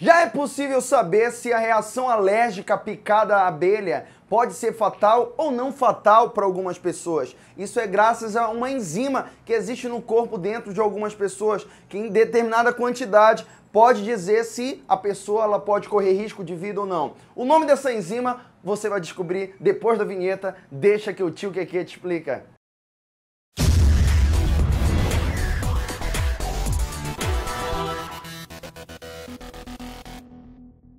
Já é possível saber se a reação alérgica picada à abelha pode ser fatal ou não fatal para algumas pessoas. Isso é graças a uma enzima que existe no corpo dentro de algumas pessoas, que em determinada quantidade pode dizer se a pessoa ela pode correr risco de vida ou não. O nome dessa enzima você vai descobrir depois da vinheta. Deixa que o tio Keke te explica.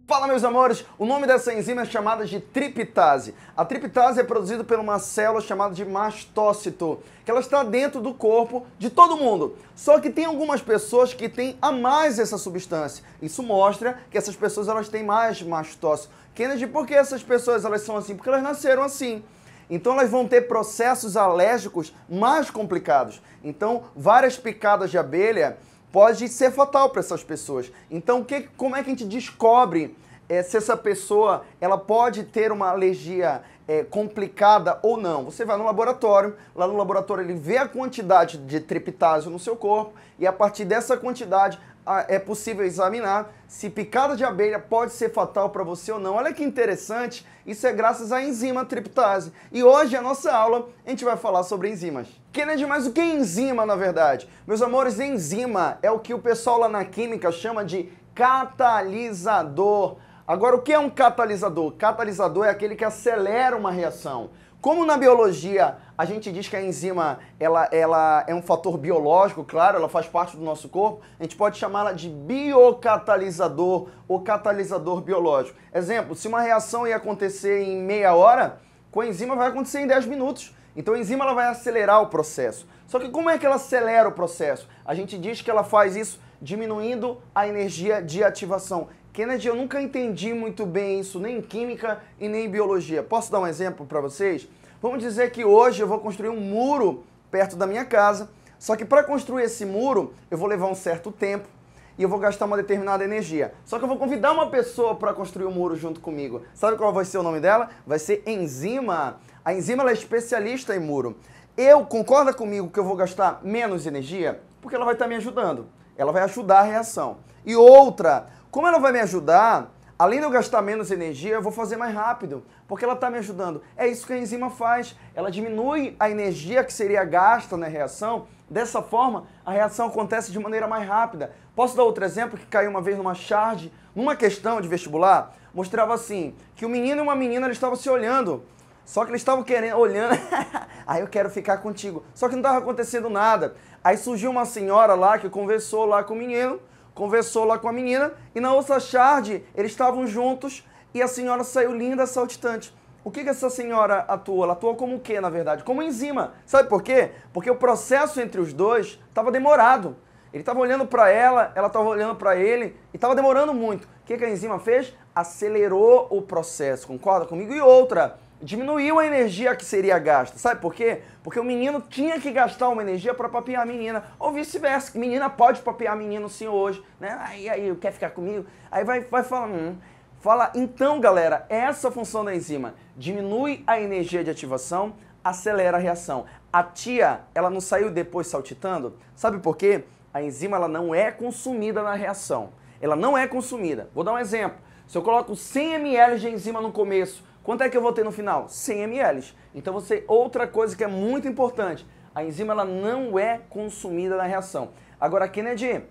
Fala, meus amores! O nome dessa enzima é chamada de triptase. A triptase é produzida por uma célula chamada de mastócito, que ela está dentro do corpo de todo mundo. Só que tem algumas pessoas que têm a mais essa substância. Isso mostra que essas pessoas elas têm mais mastócito. Kennedy, por que essas pessoas elas são assim? Porque elas nasceram assim. Então elas vão ter processos alérgicos mais complicados. Então, várias picadas de abelha pode ser fatal para essas pessoas. Então, que, como é que a gente descobre é, se essa pessoa ela pode ter uma alergia é, complicada ou não? Você vai no laboratório, lá no laboratório ele vê a quantidade de triptásio no seu corpo e a partir dessa quantidade ah, é possível examinar se picada de abelha pode ser fatal para você ou não. Olha que interessante, isso é graças à enzima triptase. E hoje a nossa aula a gente vai falar sobre enzimas. Kennedy, mas o que é enzima na verdade? Meus amores, enzima é o que o pessoal lá na química chama de catalisador. Agora, o que é um catalisador? Catalisador é aquele que acelera uma reação. Como na biologia a gente diz que a enzima ela, ela é um fator biológico, claro, ela faz parte do nosso corpo, a gente pode chamá-la de biocatalisador ou catalisador biológico. Exemplo, se uma reação ia acontecer em meia hora, com a enzima vai acontecer em 10 minutos. Então a enzima ela vai acelerar o processo. Só que como é que ela acelera o processo? A gente diz que ela faz isso diminuindo a energia de ativação. Kennedy, eu nunca entendi muito bem isso, nem em química e nem em biologia. Posso dar um exemplo para vocês? Vamos dizer que hoje eu vou construir um muro perto da minha casa, só que para construir esse muro eu vou levar um certo tempo e eu vou gastar uma determinada energia. Só que eu vou convidar uma pessoa para construir o um muro junto comigo. Sabe qual vai ser o nome dela? Vai ser enzima. A enzima é especialista em muro. Eu concorda comigo que eu vou gastar menos energia porque ela vai estar tá me ajudando. Ela vai ajudar a reação. E outra, como ela vai me ajudar, além de eu gastar menos energia, eu vou fazer mais rápido, porque ela está me ajudando. É isso que a enzima faz. Ela diminui a energia que seria gasta na reação. Dessa forma, a reação acontece de maneira mais rápida. Posso dar outro exemplo que caiu uma vez numa charge, numa questão de vestibular? Mostrava assim, que o um menino e uma menina estavam se olhando. Só que eles estavam querendo, olhando, aí eu quero ficar contigo. Só que não estava acontecendo nada. Aí surgiu uma senhora lá que conversou lá com o menino, conversou lá com a menina e na outra tarde eles estavam juntos e a senhora saiu linda saltitante. O que, que essa senhora atua? Ela atua como o quê, na verdade? Como enzima. Sabe por quê? Porque o processo entre os dois estava demorado. Ele estava olhando para ela, ela estava olhando para ele e estava demorando muito. O que, que a enzima fez? Acelerou o processo, concorda comigo? E outra, diminuiu a energia que seria gasta. Sabe por quê? Porque o menino tinha que gastar uma energia para papiar a menina. Ou vice-versa, menina pode papiar menino sim hoje, né? Aí, aí, quer ficar comigo? Aí vai, vai falar, Hum. Fala, então, galera, essa função da enzima diminui a energia de ativação, acelera a reação. A tia, ela não saiu depois saltitando? Sabe por quê? A enzima ela não é consumida na reação. Ela não é consumida. Vou dar um exemplo. Se eu coloco 100 ml de enzima no começo Quanto é que eu vou ter no final? 100 ml. Então você outra coisa que é muito importante, a enzima ela não é consumida na reação. Agora, Kennedy,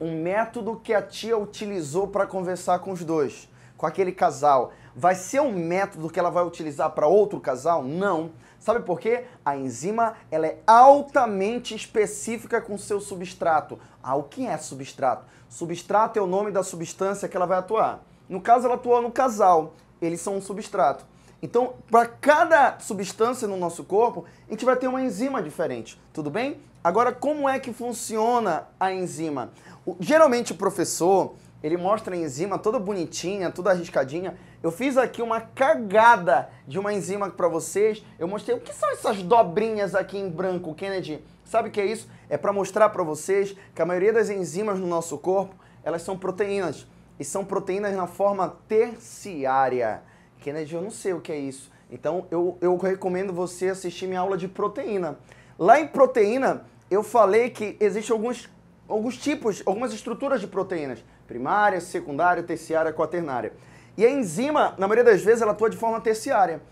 um método que a tia utilizou para conversar com os dois, com aquele casal, vai ser um método que ela vai utilizar para outro casal? Não. Sabe por quê? A enzima ela é altamente específica com seu substrato. Ah, o que é substrato? Substrato é o nome da substância que ela vai atuar. No caso, ela atua no casal eles são um substrato. Então, para cada substância no nosso corpo, a gente vai ter uma enzima diferente, tudo bem? Agora, como é que funciona a enzima? O, geralmente o professor, ele mostra a enzima toda bonitinha, toda arriscadinha. Eu fiz aqui uma cagada de uma enzima para vocês. Eu mostrei o que são essas dobrinhas aqui em branco, Kennedy? Sabe o que é isso? É para mostrar para vocês que a maioria das enzimas no nosso corpo, elas são proteínas e são proteínas na forma terciária. Kennedy, eu não sei o que é isso. Então eu, eu recomendo você assistir minha aula de proteína. Lá em proteína, eu falei que existem alguns, alguns tipos, algumas estruturas de proteínas: primária, secundária, terciária, quaternária. E a enzima, na maioria das vezes, ela atua de forma terciária.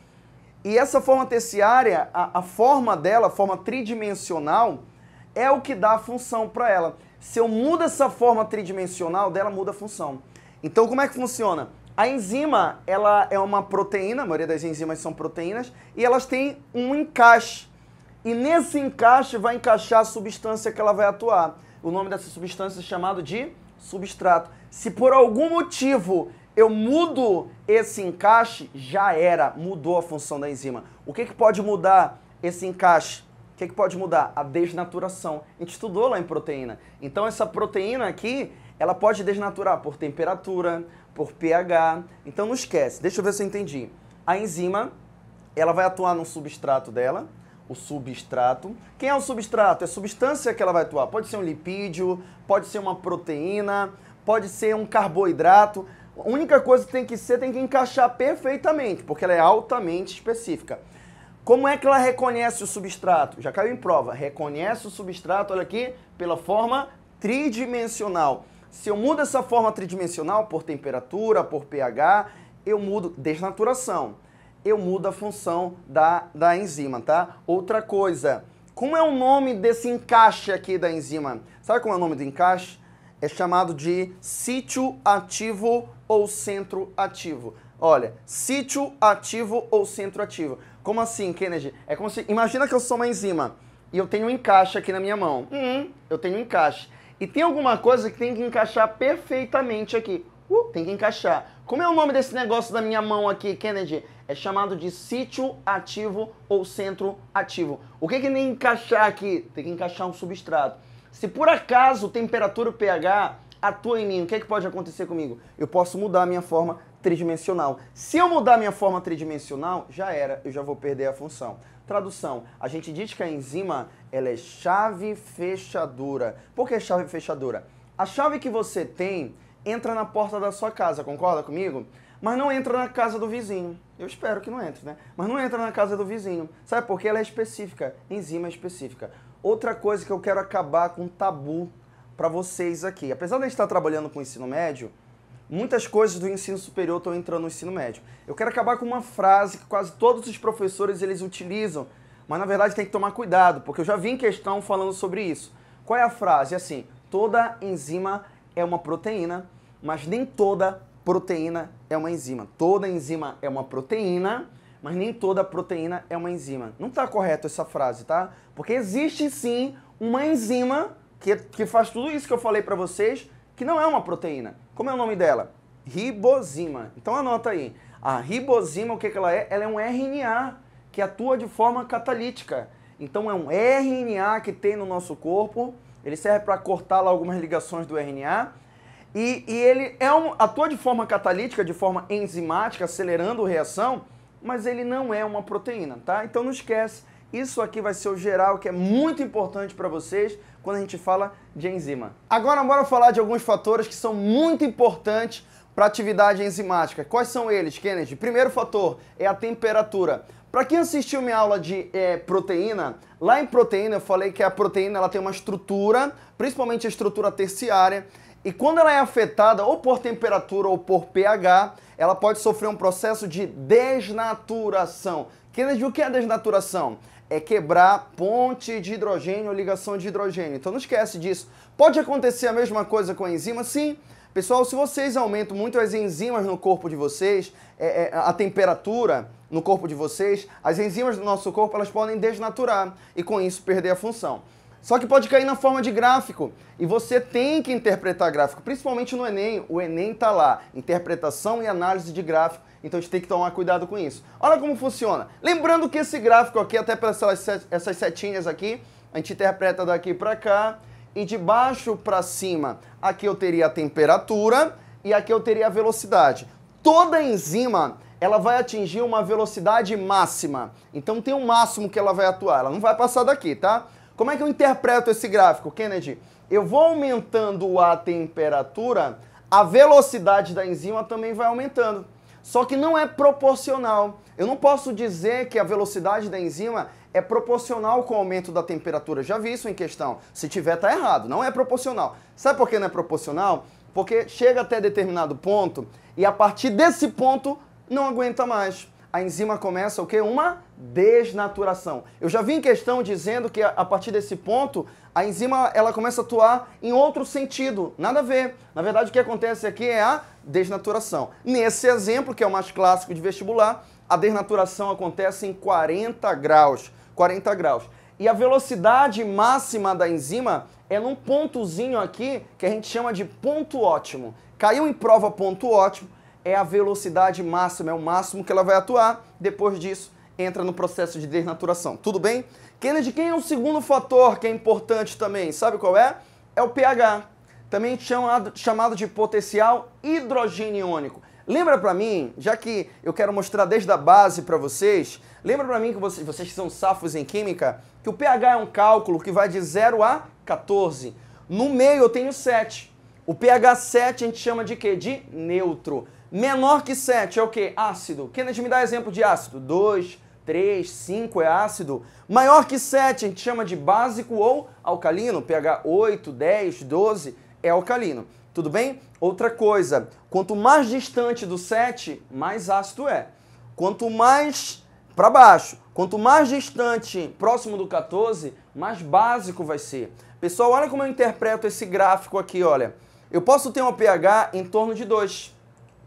E essa forma terciária, a, a forma dela, a forma tridimensional, é o que dá a função para ela. Se eu mudo essa forma tridimensional dela, muda a função. Então, como é que funciona? A enzima, ela é uma proteína, a maioria das enzimas são proteínas, e elas têm um encaixe. E nesse encaixe vai encaixar a substância que ela vai atuar. O nome dessa substância é chamado de substrato. Se por algum motivo eu mudo esse encaixe, já era, mudou a função da enzima. O que, que pode mudar esse encaixe? O que, que pode mudar? A desnaturação. A gente estudou lá em proteína. Então essa proteína aqui, ela pode desnaturar por temperatura, por pH. Então não esquece. Deixa eu ver se eu entendi. A enzima, ela vai atuar no substrato dela, o substrato. Quem é o substrato? É a substância que ela vai atuar. Pode ser um lipídio, pode ser uma proteína, pode ser um carboidrato. A única coisa que tem que ser tem que encaixar perfeitamente, porque ela é altamente específica. Como é que ela reconhece o substrato? Já caiu em prova. Reconhece o substrato, olha aqui, pela forma tridimensional. Se eu mudo essa forma tridimensional por temperatura, por pH, eu mudo desnaturação. Eu mudo a função da, da enzima, tá? Outra coisa, como é o nome desse encaixe aqui da enzima? Sabe como é o nome do encaixe? É chamado de sítio ativo ou centro ativo. Olha, sítio ativo ou centro ativo. Como assim, Kennedy? É como se. Imagina que eu sou uma enzima e eu tenho um encaixe aqui na minha mão. Hum, eu tenho um encaixe. E tem alguma coisa que tem que encaixar perfeitamente aqui. Uh, tem que encaixar. Como é o nome desse negócio da minha mão aqui, Kennedy? É chamado de sítio ativo ou centro ativo. O que, que tem que encaixar aqui? Tem que encaixar um substrato. Se por acaso temperatura pH atua em mim, o que, é que pode acontecer comigo? Eu posso mudar a minha forma tridimensional. Se eu mudar a minha forma tridimensional, já era, eu já vou perder a função. Tradução: a gente diz que a enzima ela é chave fechadura. Por que chave fechadura? A chave que você tem entra na porta da sua casa, concorda comigo? Mas não entra na casa do vizinho. Eu espero que não entre, né? Mas não entra na casa do vizinho. Sabe por quê? Ela é específica, enzima é específica. Outra coisa que eu quero acabar com um tabu para vocês aqui. Apesar de a gente estar trabalhando com ensino médio, Muitas coisas do ensino superior estão entrando no ensino médio. Eu quero acabar com uma frase que quase todos os professores eles utilizam, mas na verdade tem que tomar cuidado, porque eu já vi em questão falando sobre isso. Qual é a frase? É assim, toda enzima é uma proteína, mas nem toda proteína é uma enzima. Toda enzima é uma proteína, mas nem toda proteína é uma enzima. Não está correto essa frase, tá? Porque existe sim uma enzima que, que faz tudo isso que eu falei para vocês, que não é uma proteína. Como é o nome dela? ribozima. Então anota aí. A ribozima, o que, que ela é? Ela é um RNA que atua de forma catalítica. Então é um RNA que tem no nosso corpo. Ele serve para cortar lá algumas ligações do RNA. E, e ele é um, atua de forma catalítica, de forma enzimática, acelerando a reação, mas ele não é uma proteína, tá? Então não esquece, isso aqui vai ser o geral que é muito importante para vocês, quando a gente fala de enzima. Agora bora falar de alguns fatores que são muito importantes para atividade enzimática. Quais são eles, Kennedy? Primeiro fator é a temperatura. Para quem assistiu minha aula de é, proteína, lá em proteína eu falei que a proteína ela tem uma estrutura, principalmente a estrutura terciária, e quando ela é afetada ou por temperatura ou por pH, ela pode sofrer um processo de desnaturação. Kennedy, o que é desnaturação? é quebrar ponte de hidrogênio, ligação de hidrogênio. Então não esquece disso. Pode acontecer a mesma coisa com a enzima? Sim. Pessoal, se vocês aumentam muito as enzimas no corpo de vocês, é, é, a temperatura no corpo de vocês, as enzimas do nosso corpo elas podem desnaturar e com isso perder a função. Só que pode cair na forma de gráfico. E você tem que interpretar gráfico, principalmente no Enem. O Enem tá lá, interpretação e análise de gráfico. Então a gente tem que tomar cuidado com isso. Olha como funciona. Lembrando que esse gráfico aqui, até pelas essas setinhas aqui, a gente interpreta daqui para cá e de baixo para cima. Aqui eu teria a temperatura e aqui eu teria a velocidade. Toda enzima ela vai atingir uma velocidade máxima. Então tem um máximo que ela vai atuar. Ela não vai passar daqui, tá? Como é que eu interpreto esse gráfico, Kennedy? Eu vou aumentando a temperatura, a velocidade da enzima também vai aumentando. Só que não é proporcional. Eu não posso dizer que a velocidade da enzima é proporcional com o aumento da temperatura. Já vi isso em questão. Se tiver, tá errado. Não é proporcional. Sabe por que não é proporcional? Porque chega até determinado ponto e a partir desse ponto não aguenta mais a enzima começa o quê? Uma desnaturação. Eu já vi em questão dizendo que a partir desse ponto a enzima ela começa a atuar em outro sentido, nada a ver. Na verdade o que acontece aqui é a desnaturação. Nesse exemplo, que é o mais clássico de vestibular, a desnaturação acontece em 40 graus, 40 graus. E a velocidade máxima da enzima é num pontozinho aqui que a gente chama de ponto ótimo. Caiu em prova ponto ótimo, é a velocidade máxima, é o máximo que ela vai atuar. Depois disso, entra no processo de desnaturação. Tudo bem? Kennedy, quem é o segundo fator que é importante também? Sabe qual é? É o pH, também chamado, chamado de potencial hidrogeniônico. Lembra para mim, já que eu quero mostrar desde a base para vocês, lembra para mim que vocês, vocês que são safos em química, que o pH é um cálculo que vai de 0 a 14. No meio eu tenho 7. O pH 7 a gente chama de quê? De neutro. Menor que 7 é o que? Ácido. Kennedy, me dá exemplo de ácido. 2, 3, 5 é ácido. Maior que 7 a gente chama de básico ou alcalino. pH 8, 10, 12 é alcalino. Tudo bem? Outra coisa, quanto mais distante do 7, mais ácido é. Quanto mais para baixo, quanto mais distante, próximo do 14, mais básico vai ser. Pessoal, olha como eu interpreto esse gráfico aqui, olha. Eu posso ter um pH em torno de 2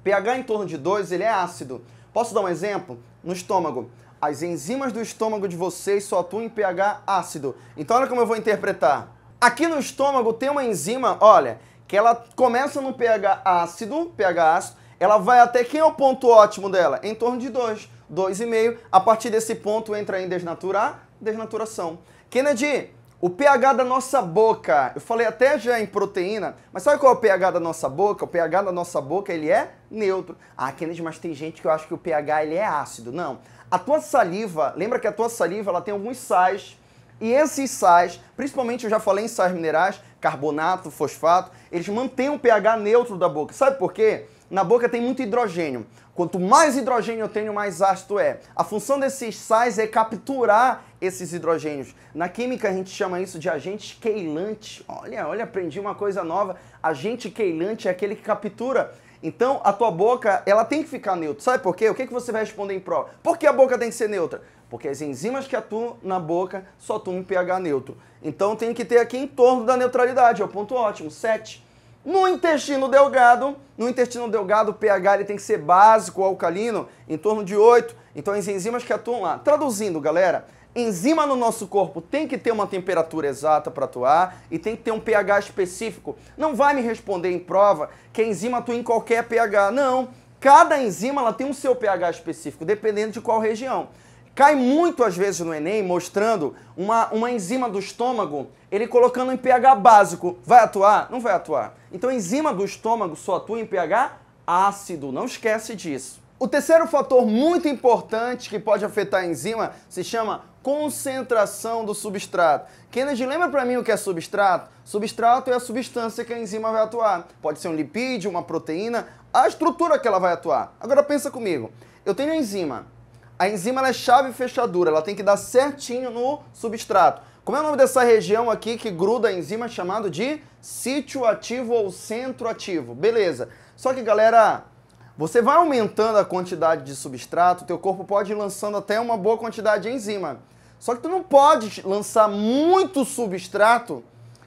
pH em torno de 2, ele é ácido. Posso dar um exemplo? No estômago. As enzimas do estômago de vocês só atuam em pH ácido. Então olha como eu vou interpretar. Aqui no estômago tem uma enzima, olha, que ela começa no pH ácido, pH ácido, ela vai até quem é o ponto ótimo dela? Em torno de 2, 2,5. A partir desse ponto entra em desnaturar, desnaturação. Kennedy, o pH da nossa boca, eu falei até já em proteína, mas sabe qual é o pH da nossa boca? O pH da nossa boca, ele é neutro. Ah, Kennedy, mas tem gente que eu acho que o pH ele é ácido. Não. A tua saliva, lembra que a tua saliva, ela tem alguns sais, e esses sais, principalmente eu já falei em sais minerais, carbonato, fosfato, eles mantêm o pH neutro da boca. Sabe por quê? Na boca tem muito hidrogênio. Quanto mais hidrogênio eu tenho, mais ácido é. A função desses sais é capturar esses hidrogênios. Na química a gente chama isso de agente queilante. Olha, olha, aprendi uma coisa nova. Agente queilante é aquele que captura então, a tua boca, ela tem que ficar neutra. Sabe por quê? O que, que você vai responder em prova? Por que a boca tem que ser neutra? Porque as enzimas que atuam na boca só atuam em pH neutro. Então, tem que ter aqui em torno da neutralidade, é o ponto ótimo, 7. No intestino delgado, no intestino delgado, o pH ele tem que ser básico, alcalino, em torno de 8. Então, as enzimas que atuam lá. Traduzindo, galera, enzima no nosso corpo tem que ter uma temperatura exata para atuar e tem que ter um pH específico. Não vai me responder em prova que a enzima atua em qualquer pH. Não. Cada enzima ela tem um seu pH específico, dependendo de qual região. Cai muito às vezes no Enem mostrando uma, uma enzima do estômago, ele colocando em pH básico. Vai atuar? Não vai atuar. Então a enzima do estômago só atua em pH ácido, não esquece disso. O terceiro fator muito importante que pode afetar a enzima se chama concentração do substrato. Kennedy, lembra para mim o que é substrato? Substrato é a substância que a enzima vai atuar. Pode ser um lipídio, uma proteína, a estrutura que ela vai atuar. Agora pensa comigo. Eu tenho a enzima a enzima é chave fechadura, ela tem que dar certinho no substrato. Como é o nome dessa região aqui que gruda a enzima chamado de sítio ativo ou centro ativo? Beleza. Só que, galera, você vai aumentando a quantidade de substrato, teu corpo pode ir lançando até uma boa quantidade de enzima. Só que tu não pode lançar muito substrato,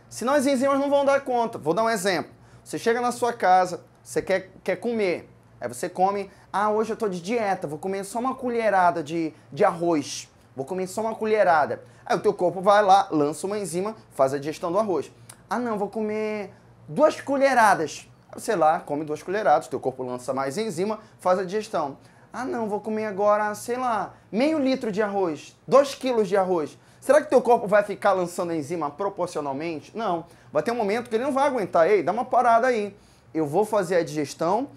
senão as enzimas não vão dar conta. Vou dar um exemplo. Você chega na sua casa, você quer, quer comer, Aí você come, ah, hoje eu tô de dieta, vou comer só uma colherada de, de arroz, vou comer só uma colherada. Aí o teu corpo vai lá, lança uma enzima, faz a digestão do arroz. Ah, não, vou comer duas colheradas. Sei lá, come duas colheradas, teu corpo lança mais enzima, faz a digestão. Ah, não, vou comer agora, sei lá, meio litro de arroz, dois quilos de arroz. Será que teu corpo vai ficar lançando a enzima proporcionalmente? Não. Vai ter um momento que ele não vai aguentar. Ei, dá uma parada aí. Eu vou fazer a digestão,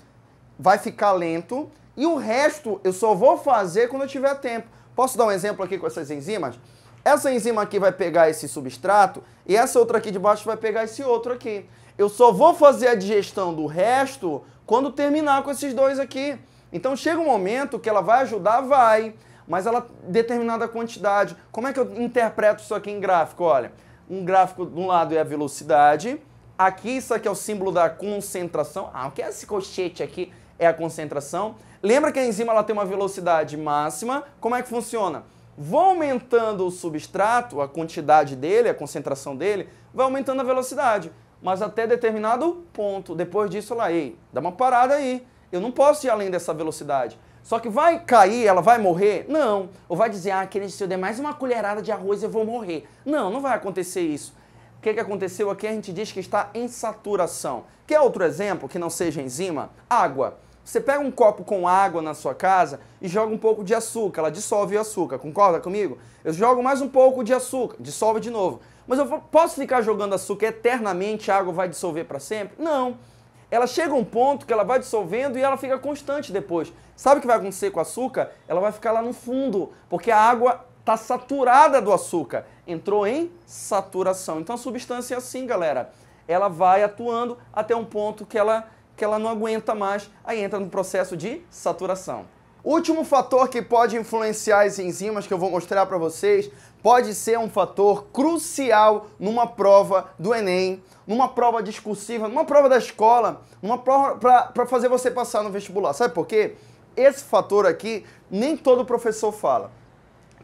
vai ficar lento e o resto eu só vou fazer quando eu tiver tempo. Posso dar um exemplo aqui com essas enzimas? Essa enzima aqui vai pegar esse substrato e essa outra aqui de baixo vai pegar esse outro aqui. Eu só vou fazer a digestão do resto quando terminar com esses dois aqui. Então chega um momento que ela vai ajudar, vai, mas ela determinada quantidade. Como é que eu interpreto isso aqui em gráfico? Olha, um gráfico de um lado é a velocidade, aqui isso aqui é o símbolo da concentração. Ah, o que é esse cochete aqui? é a concentração. Lembra que a enzima ela tem uma velocidade máxima. Como é que funciona? Vou aumentando o substrato, a quantidade dele, a concentração dele, vai aumentando a velocidade. Mas até determinado ponto. Depois disso, lá, ei, dá uma parada aí. Eu não posso ir além dessa velocidade. Só que vai cair, ela vai morrer? Não. Ou vai dizer, ah, querido, se eu der mais uma colherada de arroz, eu vou morrer. Não, não vai acontecer isso. O que, que aconteceu aqui? A gente diz que está em saturação. Quer outro exemplo que não seja enzima? Água. Você pega um copo com água na sua casa e joga um pouco de açúcar, ela dissolve o açúcar, concorda comigo? Eu jogo mais um pouco de açúcar, dissolve de novo. Mas eu posso ficar jogando açúcar eternamente, a água vai dissolver para sempre? Não. Ela chega a um ponto que ela vai dissolvendo e ela fica constante depois. Sabe o que vai acontecer com o açúcar? Ela vai ficar lá no fundo, porque a água está saturada do açúcar. Entrou em saturação. Então a substância é assim, galera. Ela vai atuando até um ponto que ela que ela não aguenta mais, aí entra no processo de saturação. Último fator que pode influenciar as enzimas que eu vou mostrar para vocês pode ser um fator crucial numa prova do Enem, numa prova discursiva, numa prova da escola, numa prova para fazer você passar no vestibular. Sabe por quê? Esse fator aqui nem todo professor fala.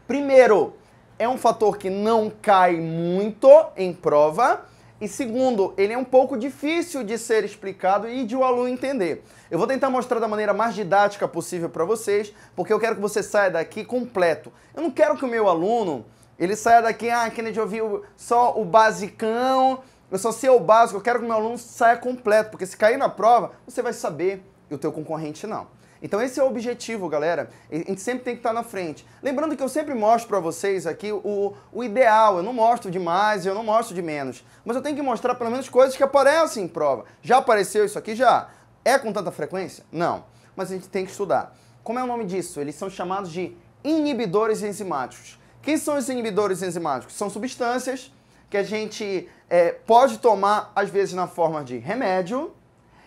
Primeiro, é um fator que não cai muito em prova e segundo, ele é um pouco difícil de ser explicado e de o aluno entender. Eu vou tentar mostrar da maneira mais didática possível para vocês, porque eu quero que você saia daqui completo. Eu não quero que o meu aluno ele saia daqui, ah, Kennedy, eu vi só o basicão, eu só sei o básico, eu quero que o meu aluno saia completo, porque se cair na prova, você vai saber e o teu concorrente não. Então esse é o objetivo, galera. A gente sempre tem que estar na frente. Lembrando que eu sempre mostro para vocês aqui o, o ideal. Eu não mostro de mais, eu não mostro de menos. Mas eu tenho que mostrar pelo menos coisas que aparecem em prova. Já apareceu isso aqui? Já. É com tanta frequência? Não. Mas a gente tem que estudar. Como é o nome disso? Eles são chamados de inibidores enzimáticos. Quem são os inibidores enzimáticos? São substâncias que a gente é, pode tomar, às vezes, na forma de remédio.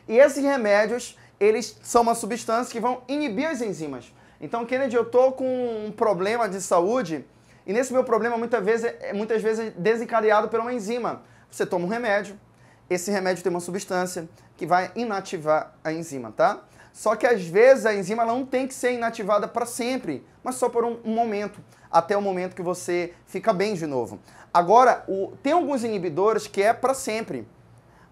E esses remédios, eles são uma substância que vão inibir as enzimas. Então, Kennedy, eu estou com um problema de saúde e nesse meu problema muitas vezes, é, é, muitas vezes é desencadeado por uma enzima. Você toma um remédio, esse remédio tem uma substância que vai inativar a enzima, tá? Só que às vezes a enzima não tem que ser inativada para sempre, mas só por um, um, momento, até o momento que você fica bem de novo. Agora, o, tem alguns inibidores que é para sempre.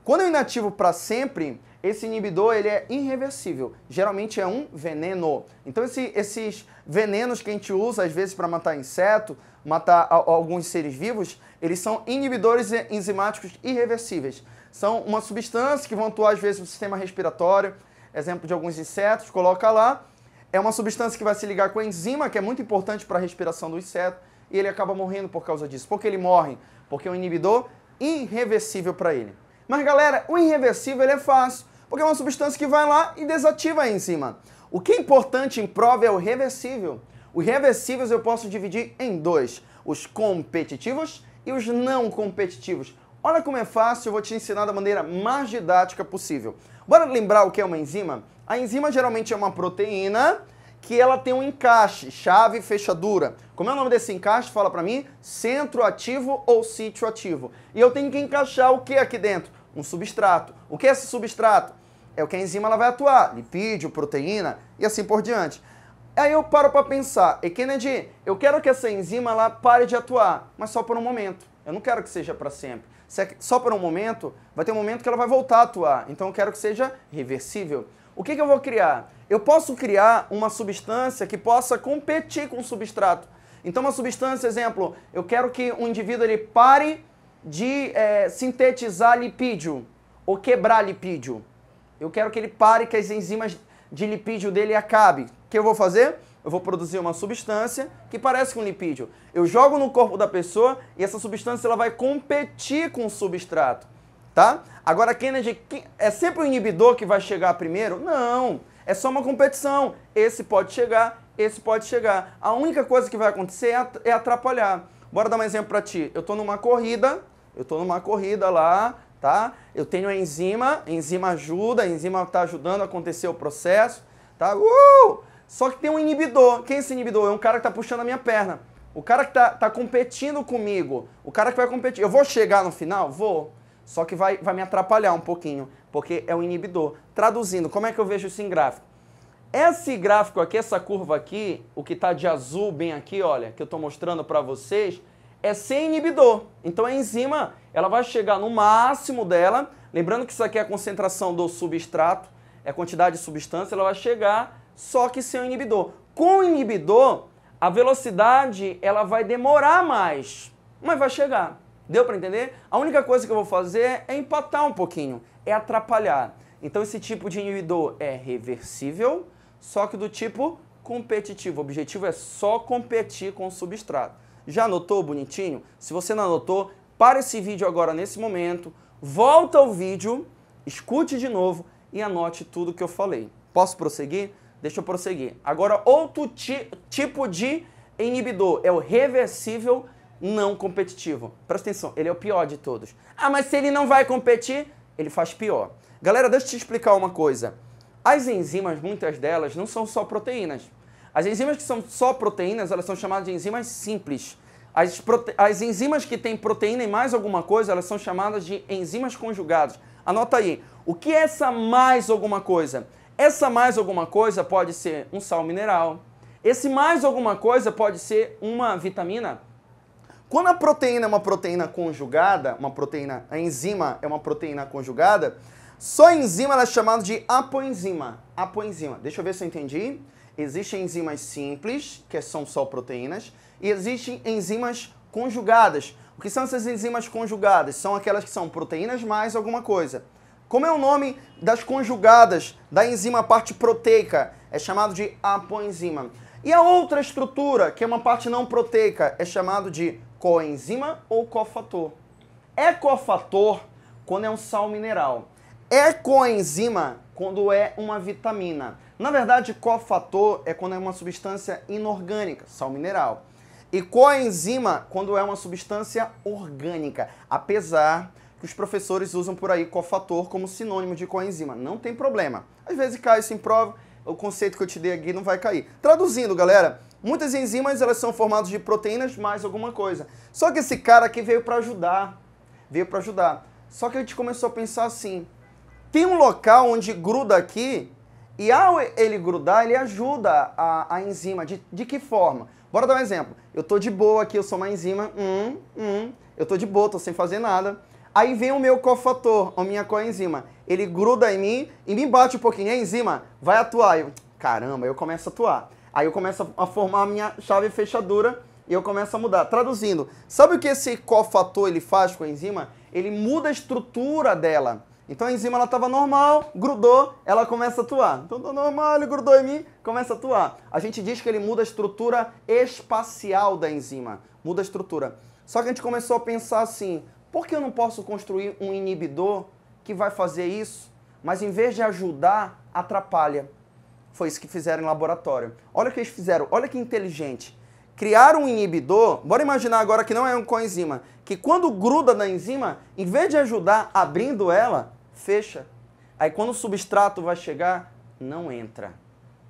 Quando eu inativo para sempre, esse inibidor ele é irreversível, geralmente é um veneno. Então esse, esses venenos que a gente usa às vezes para matar inseto, matar a, alguns seres vivos, eles são inibidores enzimáticos irreversíveis. São uma substância que vão atuar às vezes no sistema respiratório, exemplo de alguns insetos, coloca lá. É uma substância que vai se ligar com a enzima, que é muito importante para a respiração do inseto, e ele acaba morrendo por causa disso. Por que ele morre? Porque é um inibidor irreversível para ele. Mas galera, o irreversível é fácil porque é uma substância que vai lá e desativa a enzima. O que é importante em prova é o reversível. Os reversíveis eu posso dividir em dois: os competitivos e os não competitivos. Olha como é fácil, eu vou te ensinar da maneira mais didática possível. Bora lembrar o que é uma enzima? A enzima geralmente é uma proteína que ela tem um encaixe, chave, fechadura. Como é o nome desse encaixe? Fala para mim, centro ativo ou sítio ativo. E eu tenho que encaixar o que aqui dentro? Um substrato. O que é esse substrato? É o que a enzima ela vai atuar, lipídio, proteína e assim por diante. Aí eu paro para pensar, e Kennedy, eu quero que essa enzima lá pare de atuar, mas só por um momento. Eu não quero que seja para sempre. Se é só por um momento, vai ter um momento que ela vai voltar a atuar. Então eu quero que seja reversível. O que, que eu vou criar? Eu posso criar uma substância que possa competir com o substrato. Então uma substância, exemplo, eu quero que um indivíduo ele pare de é, sintetizar lipídio ou quebrar lipídio. Eu quero que ele pare, que as enzimas de lipídio dele acabem. O que eu vou fazer? Eu vou produzir uma substância que parece com um lipídio. Eu jogo no corpo da pessoa e essa substância ela vai competir com o substrato, tá? Agora, Kennedy, é, é sempre o inibidor que vai chegar primeiro? Não, é só uma competição. Esse pode chegar, esse pode chegar. A única coisa que vai acontecer é, é atrapalhar. Bora dar um exemplo para ti. Eu estou numa corrida, eu estou numa corrida lá, tá? Eu tenho a enzima, a enzima ajuda, a enzima está ajudando a acontecer o processo, tá? Uh! Só que tem um inibidor. Quem é esse inibidor? É um cara que está puxando a minha perna. O cara que está tá competindo comigo. O cara que vai competir. Eu vou chegar no final? Vou. Só que vai, vai me atrapalhar um pouquinho, porque é um inibidor. Traduzindo, como é que eu vejo isso em gráfico? Esse gráfico aqui, essa curva aqui, o que está de azul bem aqui, olha, que eu estou mostrando para vocês, é sem inibidor. Então a enzima ela vai chegar no máximo dela, lembrando que isso aqui é a concentração do substrato, é a quantidade de substância, ela vai chegar só que sem o inibidor. Com o inibidor, a velocidade ela vai demorar mais, mas vai chegar. Deu para entender? A única coisa que eu vou fazer é empatar um pouquinho, é atrapalhar. Então esse tipo de inibidor é reversível, só que do tipo competitivo. O objetivo é só competir com o substrato. Já anotou bonitinho? Se você não anotou, para esse vídeo agora nesse momento, volta ao vídeo, escute de novo e anote tudo que eu falei. Posso prosseguir? Deixa eu prosseguir. Agora, outro ti tipo de inibidor é o reversível não competitivo. Presta atenção, ele é o pior de todos. Ah, mas se ele não vai competir, ele faz pior. Galera, deixa eu te explicar uma coisa. As enzimas, muitas delas, não são só proteínas. As enzimas que são só proteínas, elas são chamadas de enzimas simples. As, prote... As enzimas que têm proteína e mais alguma coisa, elas são chamadas de enzimas conjugadas. Anota aí. O que é essa mais alguma coisa? Essa mais alguma coisa pode ser um sal mineral. Esse mais alguma coisa pode ser uma vitamina. Quando a proteína é uma proteína conjugada, uma proteína, a enzima é uma proteína conjugada, só a enzima ela é chamada de apoenzima. Apoenzima. Deixa eu ver se eu entendi. Existem enzimas simples, que são só proteínas, e existem enzimas conjugadas. O que são essas enzimas conjugadas? São aquelas que são proteínas mais alguma coisa. Como é o nome das conjugadas da enzima parte proteica? É chamado de apoenzima. E a outra estrutura, que é uma parte não proteica, é chamado de coenzima ou cofator. É cofator quando é um sal mineral. É coenzima quando é uma vitamina. Na verdade, cofator é quando é uma substância inorgânica, sal mineral. E coenzima quando é uma substância orgânica, apesar que os professores usam por aí cofator como sinônimo de coenzima. Não tem problema. Às vezes cai isso em prova, o conceito que eu te dei aqui não vai cair. Traduzindo, galera, muitas enzimas elas são formadas de proteínas mais alguma coisa. Só que esse cara aqui veio para ajudar. Veio para ajudar. Só que a gente começou a pensar assim: tem um local onde gruda aqui e ao ele grudar, ele ajuda a, a enzima. De, de que forma? Bora dar um exemplo. Eu tô de boa aqui, eu sou uma enzima. Hum, hum, eu tô de boa, tô sem fazer nada. Aí vem o meu cofator, a minha coenzima. Ele gruda em mim e me bate um pouquinho. E a enzima vai atuar. Eu, caramba, eu começo a atuar. Aí eu começo a formar a minha chave fechadura e eu começo a mudar. Traduzindo, sabe o que esse cofator ele faz com a enzima? Ele muda a estrutura dela. Então a enzima ela estava normal, grudou, ela começa a atuar. Então tá normal, ele grudou em mim, começa a atuar. A gente diz que ele muda a estrutura espacial da enzima, muda a estrutura. Só que a gente começou a pensar assim, por que eu não posso construir um inibidor que vai fazer isso, mas em vez de ajudar, atrapalha? Foi isso que fizeram em laboratório. Olha o que eles fizeram, olha que inteligente. Criaram um inibidor, bora imaginar agora que não é um coenzima, que quando gruda na enzima, em vez de ajudar abrindo ela, fecha. Aí quando o substrato vai chegar, não entra.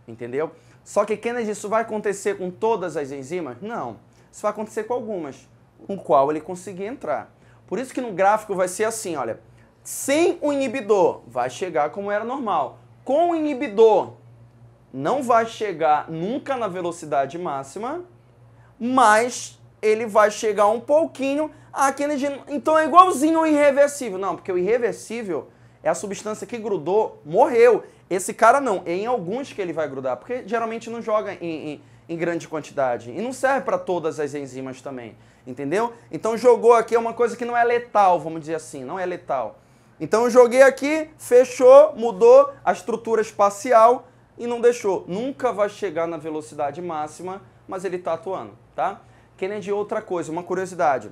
Entendeu? Só que Kennedy, isso vai acontecer com todas as enzimas? Não. Isso vai acontecer com algumas, com qual ele conseguir entrar. Por isso que no gráfico vai ser assim, olha. Sem o inibidor, vai chegar como era normal. Com o inibidor, não vai chegar nunca na velocidade máxima, mas ele vai chegar um pouquinho. A ah, Kennedy, então é igualzinho o irreversível. Não, porque o irreversível é a substância que grudou, morreu. Esse cara não, é em alguns que ele vai grudar, porque geralmente não joga em, em, em grande quantidade. E não serve para todas as enzimas também, entendeu? Então jogou aqui é uma coisa que não é letal, vamos dizer assim, não é letal. Então eu joguei aqui, fechou, mudou a estrutura espacial e não deixou. Nunca vai chegar na velocidade máxima, mas ele está atuando, tá? Kennedy, outra coisa, uma curiosidade.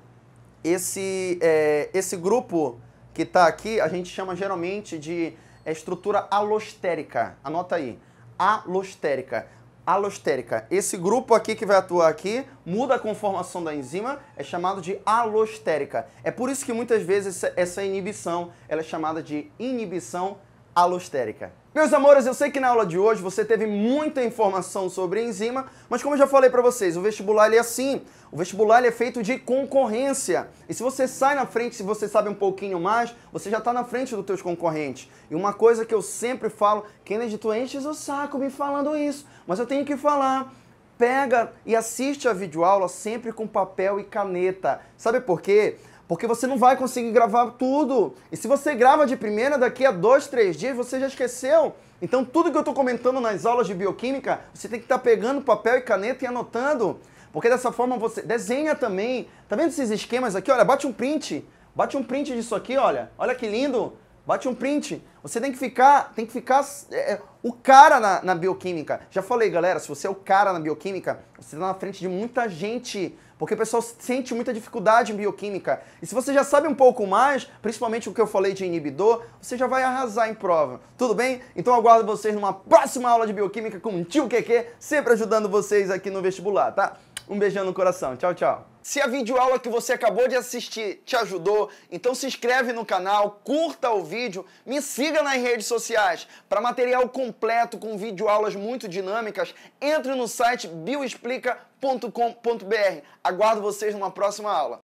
Esse, é, esse grupo que está aqui, a gente chama geralmente de é, estrutura alostérica. Anota aí. Alostérica. Alostérica. Esse grupo aqui que vai atuar aqui muda a conformação da enzima, é chamado de alostérica. É por isso que muitas vezes essa inibição ela é chamada de inibição alostérica. Meus amores, eu sei que na aula de hoje você teve muita informação sobre enzima, mas como eu já falei para vocês, o vestibular é assim. O vestibular é feito de concorrência. E se você sai na frente, se você sabe um pouquinho mais, você já está na frente dos teus concorrentes. E uma coisa que eu sempre falo, Kennedy, tu enches o saco me falando isso, mas eu tenho que falar pega e assiste a videoaula sempre com papel e caneta. Sabe por quê? Porque você não vai conseguir gravar tudo. E se você grava de primeira, daqui a dois, três dias você já esqueceu. Então, tudo que eu estou comentando nas aulas de bioquímica, você tem que estar tá pegando papel e caneta e anotando. Porque dessa forma você desenha também. Tá vendo esses esquemas aqui? Olha, bate um print. Bate um print disso aqui, olha. Olha que lindo. Bate um print. Você tem que ficar, tem que ficar é, é o cara na, na, bioquímica. Já falei, galera, se você é o cara na bioquímica, você está na frente de muita gente porque o pessoal sente muita dificuldade em bioquímica. E se você já sabe um pouco mais, principalmente o que eu falei de inibidor, você já vai arrasar em prova. Tudo bem? Então aguardo vocês numa próxima aula de bioquímica com o tio QQ, sempre ajudando vocês aqui no vestibular, tá? Um beijão no coração. Tchau, tchau. Se a videoaula que você acabou de assistir te ajudou, então se inscreve no canal, curta o vídeo, me siga nas redes sociais. Para material completo com videoaulas muito dinâmicas, entre no site bioexplica.com www.cafeinacultura.com.br. Aguardo vocês numa próxima aula.